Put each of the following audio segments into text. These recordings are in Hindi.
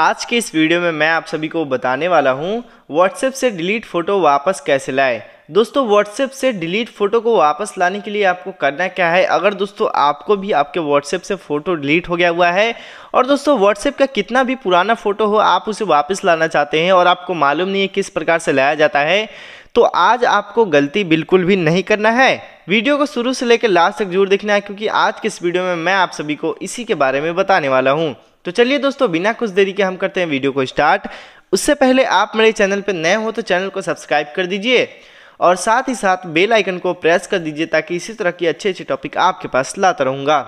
आज के इस वीडियो में मैं आप सभी को बताने वाला हूँ व्हाट्सएप से डिलीट फ़ोटो वापस कैसे लाए दोस्तों व्हाट्सएप से डिलीट फ़ोटो को वापस लाने के लिए आपको करना क्या है अगर दोस्तों आपको भी आपके व्हाट्सएप से फ़ोटो डिलीट हो गया हुआ है और दोस्तों व्हाट्सएप का कितना भी पुराना फ़ोटो हो आप उसे वापस लाना चाहते हैं और आपको मालूम नहीं है किस प्रकार से लाया जाता है तो आज आपको गलती बिल्कुल भी नहीं करना है वीडियो को शुरू से लेकर लास्ट तक जरूर देखना है क्योंकि आज के इस वीडियो में मैं आप सभी को इसी के बारे में बताने वाला हूँ तो चलिए दोस्तों बिना कुछ देरी के हम करते हैं वीडियो को स्टार्ट उससे पहले आप मेरे चैनल पर नए हो तो चैनल को सब्सक्राइब कर दीजिए और साथ ही साथ बेल आइकन को प्रेस कर दीजिए ताकि इसी तरह की अच्छे अच्छे टॉपिक आपके पास लाता रहूँगा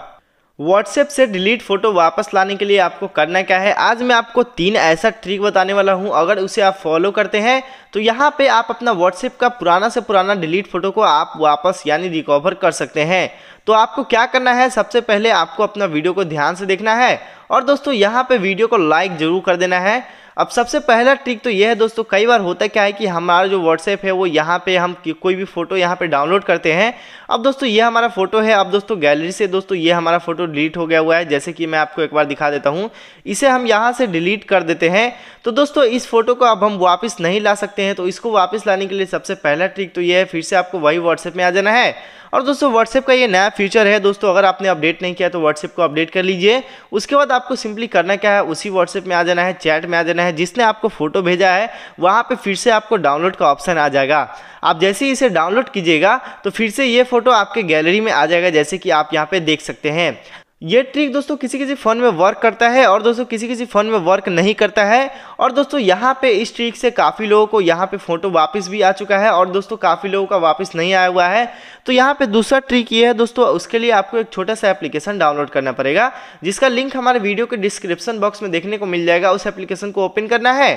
व्हाट्सएप से डिलीट फोटो वापस लाने के लिए आपको करना क्या है आज मैं आपको तीन ऐसा ट्रिक बताने वाला हूं अगर उसे आप फॉलो करते हैं तो यहाँ पे आप अपना व्हाट्सएप का पुराना से पुराना डिलीट फोटो को आप वापस यानी रिकवर कर सकते हैं तो आपको क्या करना है सबसे पहले आपको अपना वीडियो को ध्यान से देखना है और दोस्तों यहाँ पर वीडियो को लाइक ज़रूर कर देना है अब सबसे पहला ट्रिक तो यह है दोस्तों कई बार होता क्या है कि हमारा जो व्हाट्सएप है वो यहाँ पे हम कोई भी फोटो यहाँ पे डाउनलोड करते हैं अब दोस्तों ये हमारा फोटो है अब दोस्तों गैलरी से दोस्तों ये हमारा फोटो डिलीट हो गया हुआ है जैसे कि मैं आपको एक बार दिखा देता हूँ इसे हम यहाँ से डिलीट कर देते हैं तो दोस्तों इस फोटो को अब हम वापस नहीं ला सकते हैं तो इसको वापस लाने के लिए सबसे पहला ट्रिक तो यह है फिर से आपको वही व्हाट्सएप में आ जाना है और दोस्तों व्हाट्सएप का ये नया फीचर है दोस्तों अगर आपने अपडेट नहीं किया तो व्हाट्सएप को अपडेट कर लीजिए उसके बाद आपको सिंपली करना क्या है उसी व्हाट्सएप में आ जाना है चैट में आ जाना है जिसने आपको फोटो भेजा है वहाँ पर फिर से आपको डाउनलोड का ऑप्शन आ जाएगा आप जैसे ही इसे डाउनलोड कीजिएगा तो फिर से ये फोटो आपके गैलरी में आ जाएगा जैसे कि आप यहाँ पर देख सकते हैं ये ट्रिक दोस्तों किसी किसी फ़ोन में वर्क करता है और दोस्तों किसी किसी फ़ोन में वर्क नहीं करता है और दोस्तों यहाँ पे इस ट्रिक से काफ़ी लोगों को यहाँ पे फ़ोटो वापस भी आ चुका है और दोस्तों काफ़ी लोगों का वापस नहीं आया हुआ है तो यहाँ पे दूसरा ट्रिक ये है दोस्तों उसके लिए आपको एक छोटा सा एप्लीकेशन डाउनलोड करना पड़ेगा जिसका लिंक हमारे वीडियो के डिस्क्रिप्शन बॉक्स में देखने को मिल जाएगा उस एप्लीकेशन को ओपन करना है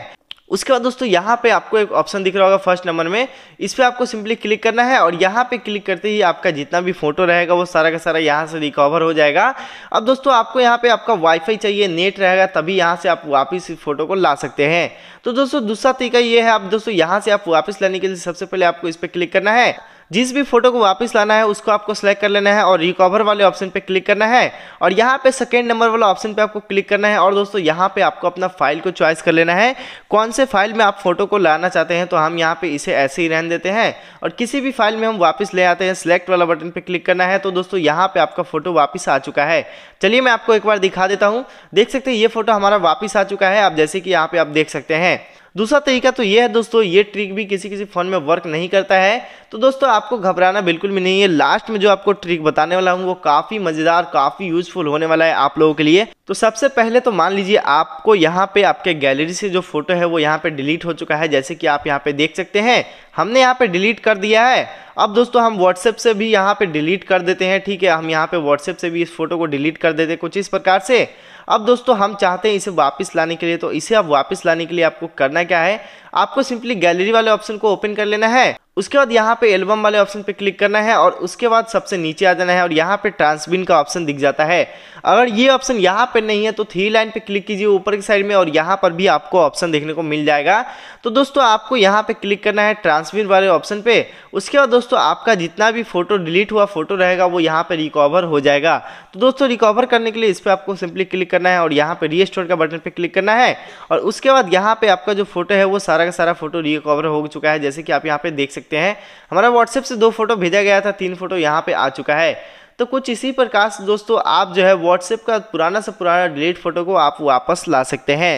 उसके बाद दोस्तों यहाँ पे आपको एक ऑप्शन दिख रहा होगा फर्स्ट नंबर में इस पर आपको सिंपली क्लिक करना है और यहाँ पे क्लिक करते ही आपका जितना भी फोटो रहेगा वो सारा का सारा यहाँ से रिकवर हो जाएगा अब दोस्तों आपको यहाँ पे आपका वाईफाई चाहिए नेट रहेगा तभी यहाँ से आप वापस इस फोटो को ला सकते हैं तो दोस्तों दूसरा तरीका ये है आप दोस्तों यहाँ से आप वापस लाने के लिए सबसे पहले आपको इस पर क्लिक करना है जिस भी फोटो को वापस लाना है उसको आपको सेलेक्ट कर लेना है और रिकवर वाले ऑप्शन पे क्लिक करना है और यहाँ पे सेकेंड नंबर वाला ऑप्शन पे आपको क्लिक करना है और दोस्तों यहाँ पे आपको अपना फाइल को चॉइस कर लेना है कौन से फाइल में आप फोटो को लाना चाहते हैं तो हम यहाँ पे इसे ऐसे ही रहने देते हैं और किसी भी फाइल में हम वापस ले आते हैं सिलेक्ट वाला बटन पर क्लिक करना है तो दोस्तों यहाँ पे आपका फोटो वापस आ चुका है चलिए मैं आपको एक बार दिखा देता हूँ देख सकते हैं ये फोटो हमारा वापस आ चुका है आप जैसे कि यहाँ पे आप देख सकते हैं दूसरा तरीका तो ये है दोस्तों ये ट्रिक भी किसी किसी फ़ोन में वर्क नहीं करता है तो दोस्तों आपको घबराना बिल्कुल भी नहीं है लास्ट में जो आपको ट्रिक बताने वाला हूँ वो काफ़ी मज़ेदार काफ़ी यूजफुल होने वाला है आप लोगों के लिए तो सबसे पहले तो मान लीजिए आपको यहाँ पे आपके गैलरी से जो फोटो है वो यहाँ पे डिलीट हो चुका है जैसे कि आप यहाँ पे देख सकते हैं हमने यहाँ पे डिलीट कर दिया है अब दोस्तों हम व्हाट्सएप से भी यहाँ पे डिलीट कर देते हैं ठीक है हम यहाँ पे व्हाट्सएप से भी इस फोटो को डिलीट कर देते हैं कुछ इस प्रकार से अब दोस्तों हम चाहते हैं इसे वापस लाने के लिए तो इसे आप वापस लाने के लिए आपको करना क्या है आपको सिंपली गैलरी वाले ऑप्शन को ओपन कर लेना है उसके बाद यहाँ पे एल्बम वाले ऑप्शन पे क्लिक करना है और उसके बाद सबसे नीचे आ जाना है और यहाँ पे ट्रांसबिन का ऑप्शन दिख जाता है अगर ये ऑप्शन यहाँ पे नहीं है तो थ्री लाइन पे क्लिक कीजिए ऊपर की साइड में और यहाँ पर भी आपको ऑप्शन देखने को मिल जाएगा तो दोस्तों आपको यहाँ पे क्लिक करना है ट्रांसबिन वाले ऑप्शन पे उसके बाद दोस्तों आपका जितना भी फोटो डिलीट हुआ फोटो रहेगा वो यहाँ पर रिकवर हो जाएगा तो दोस्तों रिकवर करने के लिए इस पर आपको सिंपली क्लिक करना है और यहाँ पे रीस्टोर का बटन पर क्लिक करना है और उसके बाद यहाँ पे आपका जो फोटो है वो सारा का सारा फोटो रिकवर हो चुका है जैसे कि आप यहाँ पे देख सकते सकते हैं हमारा व्हाट्सएप से दो फोटो भेजा गया था तीन फोटो यहाँ पे आ चुका है तो कुछ इसी प्रकार से दोस्तों आप जो है व्हाट्सएप का पुराना से पुराना डिलीट फोटो को आप वापस ला सकते हैं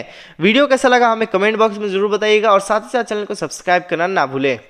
वीडियो कैसा लगा हमें कमेंट बॉक्स में ज़रूर बताइएगा और साथ ही साथ चैनल को सब्सक्राइब करना ना भूलें